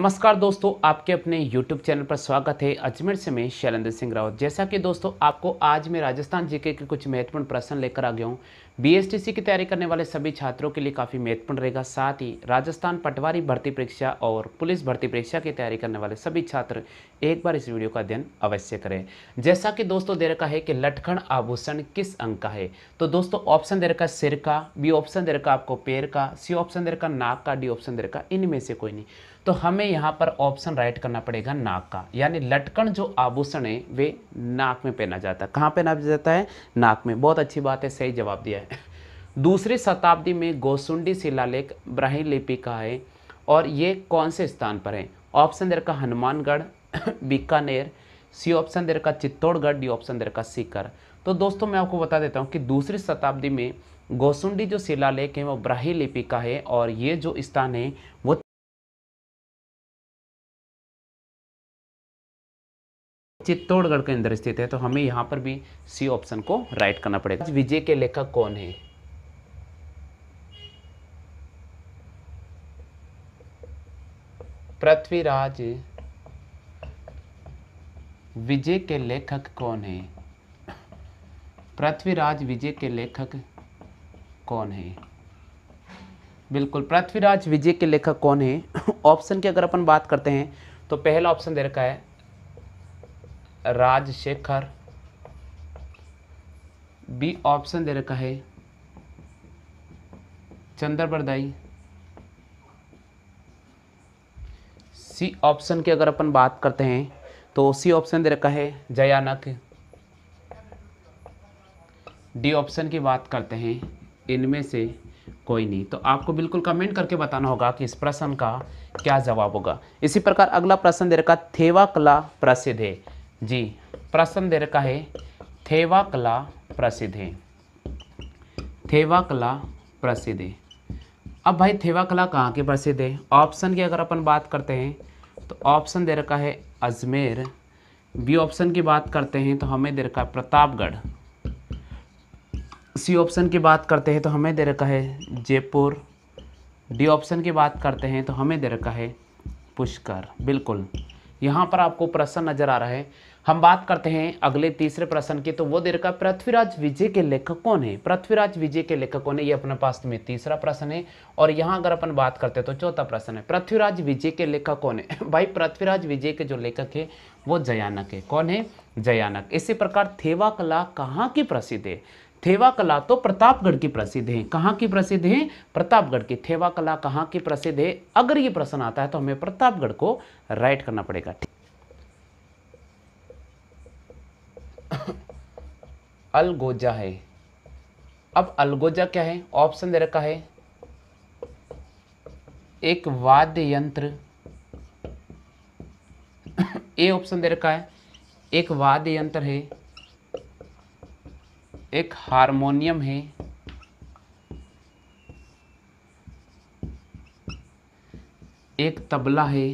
नमस्कार दोस्तों आपके अपने YouTube चैनल पर स्वागत है अजमेर से मैं शैलेंद्र सिंह रावत जैसा कि दोस्तों आपको आज मैं राजस्थान जीके के कुछ महत्वपूर्ण प्रश्न लेकर आ गया हूँ बीएसटीसी की तैयारी करने वाले सभी छात्रों के लिए काफ़ी महत्वपूर्ण रहेगा साथ ही राजस्थान पटवारी भर्ती परीक्षा और पुलिस भर्ती परीक्षा की तैयारी करने वाले सभी छात्र एक बार इस वीडियो का अध्ययन अवश्य करें जैसा कि दोस्तों दे रखा है कि लटखन आभूषण किस अंक का है तो दोस्तों ऑप्शन दे रखा सिर का बी ऑप्शन दे रखा आपको पैर का सी ऑप्शन दे रखा नाक का डी ऑप्शन दे रखा इनमें से कोई नहीं तो हमें यहाँ पर ऑप्शन राइट करना पड़ेगा नाक का यानी लटकन जो आभूषण है वे नाक में पहना जाता है कहाँ पहना जाता है नाक में बहुत अच्छी बात है सही जवाब दिया है दूसरी शताब्दी में गोसुंडी शिलालेख ब्राह्मी लिपि का है और ये कौन से स्थान पर है ऑप्शन दे रखा हनुमानगढ़ बीकानेर सी ऑप्शन दे रखा चित्तौड़गढ़ डी ऑप्शन दे रखा सीकर तो दोस्तों मैं आपको बता देता हूँ कि दूसरी शताब्दी में गोसुंडी जो शिलालेख है वो ब्राही लिपि का है और ये जो स्थान है वो चित्तौड़गढ़ के अंदर स्थित है तो हमें यहाँ पर भी सी ऑप्शन को राइट करना पड़ेगा विजय के लेखक कौन है पृथ्वीराज विजय के लेखक कौन है पृथ्वीराज विजय के लेखक कौन है बिल्कुल पृथ्वीराज विजय के लेखक कौन है ऑप्शन की अगर अपन बात करते हैं तो पहला ऑप्शन दे रखा है राजशेखर बी ऑप्शन दे रखा है चंद्र सी ऑप्शन की अगर अपन बात करते हैं तो सी ऑप्शन दे रखा है जयानक डी ऑप्शन की बात करते हैं इनमें से कोई नहीं तो आपको बिल्कुल कमेंट करके बताना होगा कि इस प्रश्न का क्या जवाब होगा इसी प्रकार अगला प्रश्न दे रखा थेवा कला प्रसिद्ध है जी प्रश्न दे रखा है थेवा कला प्रसिद्ध है थेवा कला प्रसिद्ध है अब भाई थेवा कला कहाँ की प्रसिद्ध है ऑप्शन की अगर अपन बात करते हैं तो ऑप्शन दे रखा है अजमेर बी ऑप्शन की बात करते हैं तो हमें दे रखा है प्रतापगढ़ सी ऑप्शन की बात करते हैं तो हमें दे रखा है जयपुर डी ऑप्शन की बात करते हैं तो हमें दे रखा है पुष्कर बिल्कुल यहाँ पर आपको प्रश्न नज़र आ रहा है हम बात करते हैं अगले तीसरे प्रश्न की तो वो दे रखा पृथ्वीराज विजय के लेखक कौन है पृथ्वीराज विजय के लेखक कौन है ये अपने पास में तीसरा प्रश्न है और यहाँ अगर अपन बात करते हैं तो चौथा प्रश्न है पृथ्वीराज विजय के लेखक कौन है भाई पृथ्वीराज विजय के जो लेखक है वो जयानक है कौन है जयानक इसी प्रकार थेवा कला कहाँ की प्रसिद्ध है थेवा कला तो प्रतापगढ़ की प्रसिद्ध है कहाँ की प्रसिद्ध है प्रतापगढ़ की थेवा कला कहाँ की प्रसिद्ध है अगर ये प्रश्न आता है तो हमें प्रतापगढ़ को राइट करना पड़ेगा ठीक अलगोजा है अब अलगोजा क्या है ऑप्शन दे रखा है एक वाद्य यंत्र ए ऑप्शन दे रखा है एक वाद्य यंत्र है एक हारमोनियम है एक तबला है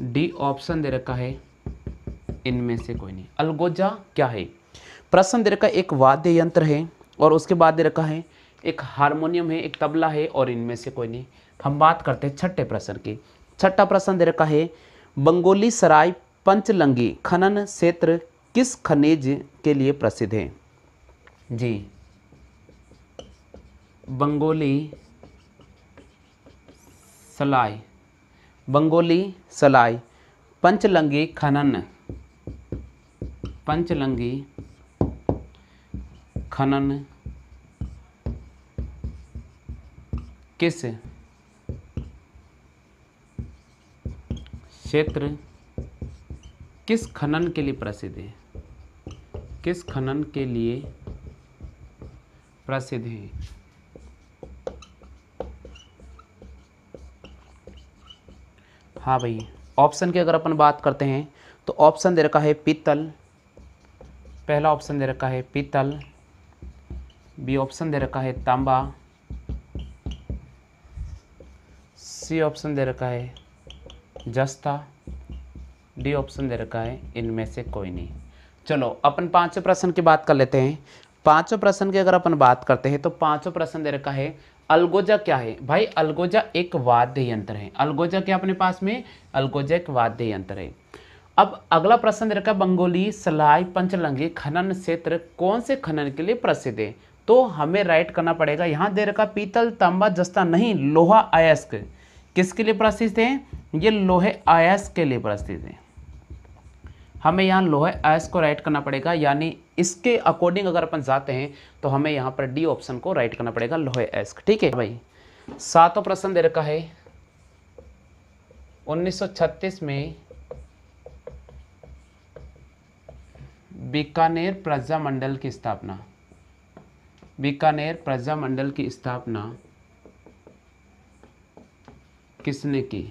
डी ऑप्शन दे रखा है इनमें से कोई नहीं अलगोजा क्या है प्रश्न दे रखा एक वाद्य यंत्र है और उसके बाद दे रखा है एक हारमोनियम है एक तबला है और इनमें से कोई नहीं हम बात करते हैं छठे प्रश्न की छठा प्रश्न दे रखा है बंगोली सराय पंचलंगी खनन क्षेत्र किस खनिज के लिए प्रसिद्ध है जी बंगोली सलाई बंगोली सलाई पंचलंगी खनन पंचलंगी खनन किस क्षेत्र किस खनन के लिए प्रसिद्ध है किस खनन के लिए प्रसिद्ध है हाँ भाई ऑप्शन की अगर अपन बात करते हैं तो ऑप्शन दे रखा है पीतल पहला ऑप्शन दे रखा है पीतल बी ऑप्शन दे रखा है तांबा सी ऑप्शन दे रखा है जस्ता डी ऑप्शन दे रखा है इनमें से कोई नहीं चलो अपन पांचवें प्रश्न की बात कर लेते हैं पांचों प्रश्न की अगर अपन बात करते हैं तो पांचों प्रश्न दे रखा है अलगोजा क्या है भाई अलगोजा एक वाद्य यंत्र है अलगोजा क्या अपने पास में अलगोजा एक वाद्य यंत्र है अब अगला प्रश्न दे रखा बंगोली सलाई पंचलंगी खनन क्षेत्र कौन से खनन के लिए प्रसिद्ध है तो हमें राइट करना पड़ेगा यहाँ दे रखा पीतल तांबा जस्ता नहीं लोहा अयस्क किसके लिए प्रसिद्ध है ये लोहे अयस्क के लिए प्रसिद्ध है हमें यहाँ लोहे एस को राइट करना पड़ेगा यानी इसके अकॉर्डिंग अगर अपन जाते हैं तो हमें यहाँ पर डी ऑप्शन को राइट करना पड़ेगा लोहे एस ठीक है भाई सातों प्रश्न दे रखा है 1936 में बीकानेर प्रजा मंडल की स्थापना बीकानेर प्रजा मंडल की स्थापना किसने की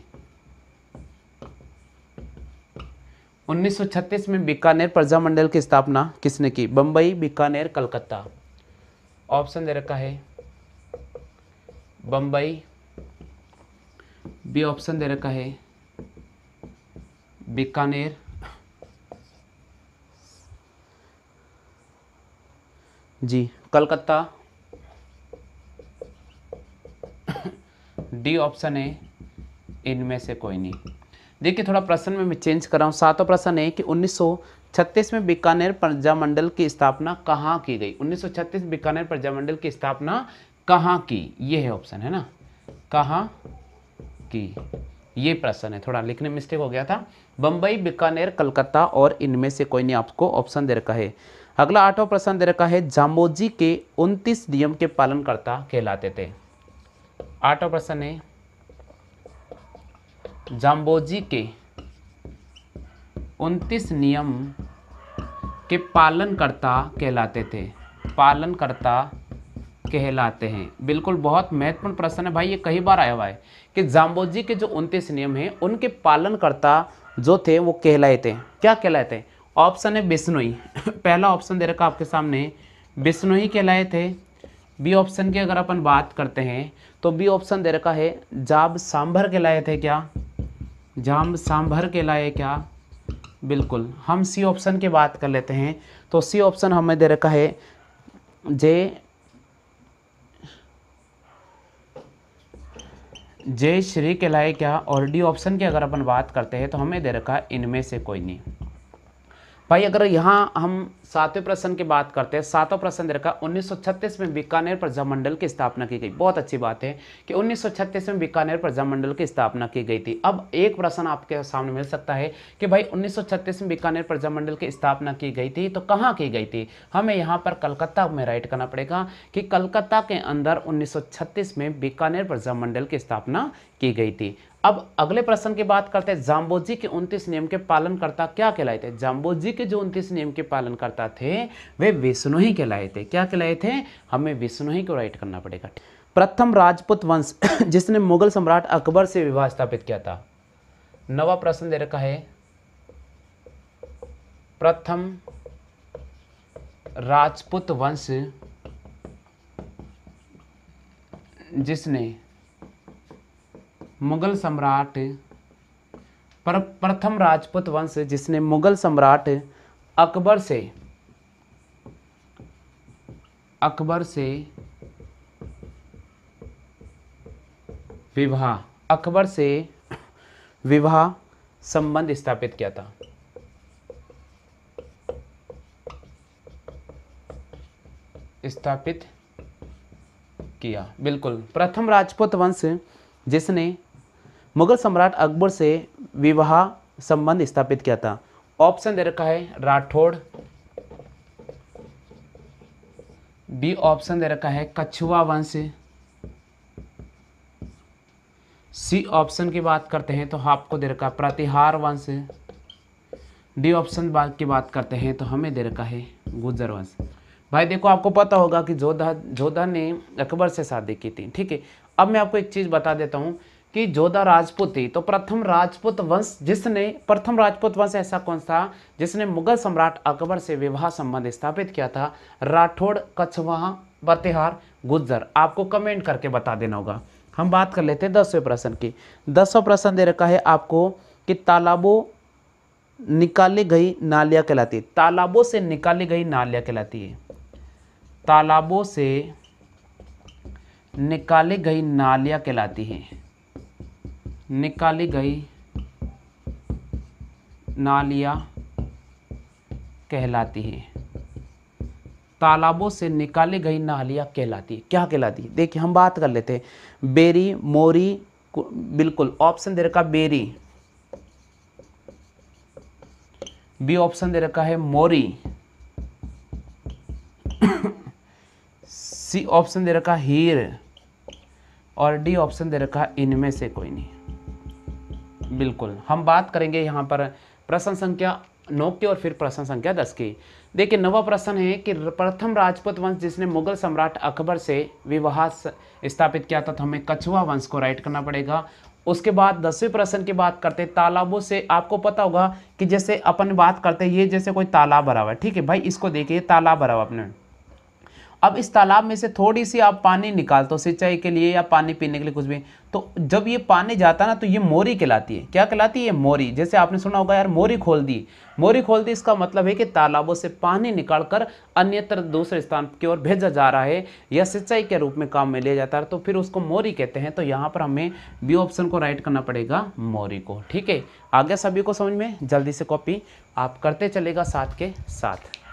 1936 में बीकानेर प्रजामंडल की स्थापना किसने की बम्बई बीकानेर कलकत्ता ऑप्शन दे रखा है बम्बई बी ऑप्शन दे रखा है Bikaner G Calcutta D option है इनमें से कोई नहीं देखिए थोड़ा प्रश्न में मैं चेंज कर रहा हूँ सातों प्रश्न है कि 1936 में बीकानेर प्रजामंडल की स्थापना कहाँ की गई 1936 बीकानेर प्रजामंडल की स्थापना कहाँ की ये है ऑप्शन है ना कहाँ की ये प्रश्न है थोड़ा लिखने में मिस्टेक हो गया था बम्बई बीकानेर कलकत्ता और इनमें से कोई नहीं आपको ऑप्शन दे रखा है अगला आठवां प्रश्न दे रखा है जामोजी के उनतीस नियम के पालनकर्ता कहलाते थे आठवा प्रश्न है जाम्बोजी के 29 नियम के पालनकर्ता कहलाते थे पालनकर्ता कहलाते हैं बिल्कुल बहुत महत्वपूर्ण प्रश्न है भाई ये कई बार आया हुआ है कि जाम्बोजी के जो 29 नियम हैं उनके पालनकर्ता जो थे वो कहलाए थे क्या कहलाए थे ऑप्शन है बिश्नोई पहला ऑप्शन दे रखा आपके सामने बिश्नोई कहलाए थे बी ऑप्शन की अगर अपन बात करते हैं तो बी ऑप्शन दे रखा है जाब सांभर कहलाए थे क्या जाम सांभर के लाए क्या बिल्कुल हम सी ऑप्शन की बात कर लेते हैं तो सी ऑप्शन हमें दे रखा है जे जय श्री के लाए क्या और डी ऑप्शन की अगर अपन बात करते हैं तो हमें दे रखा है इनमें से कोई नहीं भाई अगर यहाँ हम सातवें प्रश्न की बात करते हैं सातवां प्रश्न देखा उन्नीस में बीकानेर प्रजामंडल की स्थापना की गई बहुत अच्छी बात है कि उन्नीस में बीकानेर प्रजामंडल की स्थापना की गई थी अब एक प्रश्न आपके सामने मिल सकता है कि भाई उन्नीस में बीकानेर प्रजामंडल की स्थापना की गई थी तो कहाँ की गई थी हमें यहाँ पर कलकत्ता में राइट करना पड़ेगा कि कलकत्ता के अंदर उन्नीस में बीकानेर प्रजामंडल की स्थापना की गई थी अब अगले प्रश्न की बात करते हैं जाम्बोजी के 29 नियम के पालन करता क्या कहलाए थे जाम्बोजी के जो 29 नियम के पालन करता माता थे वे विष्णु ही कहलाए थे क्या कहलाए थे हमें विष्णु ही को राइट करना पड़ेगा प्रथम राजपूत वंश जिसने मुगल सम्राट अकबर से विवाह स्थापित किया था नवा प्रश्न दे रखा है प्रथम राजपूत वंश जिसने मुगल सम्राट पर प्रथम राजपूत वंश जिसने मुगल सम्राट अकबर से अकबर से विवाह अकबर से विवाह संबंध स्थापित किया था स्थापित किया बिल्कुल प्रथम राजपूत वंश जिसने मुगल सम्राट अकबर से विवाह संबंध स्थापित किया था ऑप्शन दे रखा है राठौड़ बी ऑप्शन दे रखा है कछुआ वंश सी ऑप्शन की बात करते हैं तो आपको दे रखा प्रतिहार वंश डी ऑप्शन की बात करते हैं तो हमें दे रखा है गुजर वंश भाई देखो आपको पता होगा कि जोधा जोधा ने अकबर से शादी की थी ठीक है अब मैं आपको एक चीज़ बता देता हूँ कि जोधा राजपूत थी तो प्रथम राजपूत वंश जिसने प्रथम राजपूत वंश ऐसा कौन था जिसने मुगल सम्राट अकबर से विवाह संबंध स्थापित किया था राठौड़ कछवाहा बतिहार गुज्जर आपको कमेंट करके बता देना होगा हम बात कर लेते हैं दसवें प्रश्न की दसवा प्रश्न दे रखा है आपको कि तालाबों निकाली गई नालिया कहलाती है तालाबों से निकाली गई नालिया कहलाती है तालाबों से निकाली गई नालिया कहलाती हैं निकाली गई नालियाँ कहलाती हैं तालाबों से निकाली गई नालियाँ कहलाती है क्या कहलाती है देखिए हम बात कर लेते हैं बेरी मोरी बिल्कुल ऑप्शन दे रखा बेरी बी ऑप्शन दे रखा है मोरी सी ऑप्शन दे रखा हीर और डी ऑप्शन दे रखा इनमें से कोई नहीं बिल्कुल हम बात करेंगे यहाँ पर प्रश्न संख्या नौ की और फिर प्रश्न संख्या दस की देखिए नवा प्रश्न है कि प्रथम राजपूत वंश जिसने मुगल सम्राट अकबर से विवाह स्थापित किया था तो हमें कछुआ वंश को राइट करना पड़ेगा उसके बाद दसवें प्रश्न की बात करते हैं तालाबों से आपको पता होगा कि जैसे अपन बात करते हैं ये जैसे कोई तालाब भरा हुआ है ठीक है भाई इसको देखिए तालाब भरा हुआ अपने अब इस तालाब में से थोड़ी सी आप पानी निकाल दो सिंचाई के लिए या पानी पीने के लिए कुछ भी तो जब ये पानी जाता ना तो ये मोरी कहलाती है क्या कहलाती है मोरी जैसे आपने सुना होगा यार मोरी खोल दी मोरी खोल दी इसका मतलब है कि तालाबों से पानी निकालकर अन्यत्र दूसरे स्थान की ओर भेजा जा रहा है या सिंचाई के रूप में काम में लिया जाता है तो फिर उसको मोरी कहते हैं तो यहाँ पर हमें बी ऑप्शन को राइट करना पड़ेगा मोरी को ठीक है आगे सभी को समझ में जल्दी से कॉपी आप करते चलेगा साथ के साथ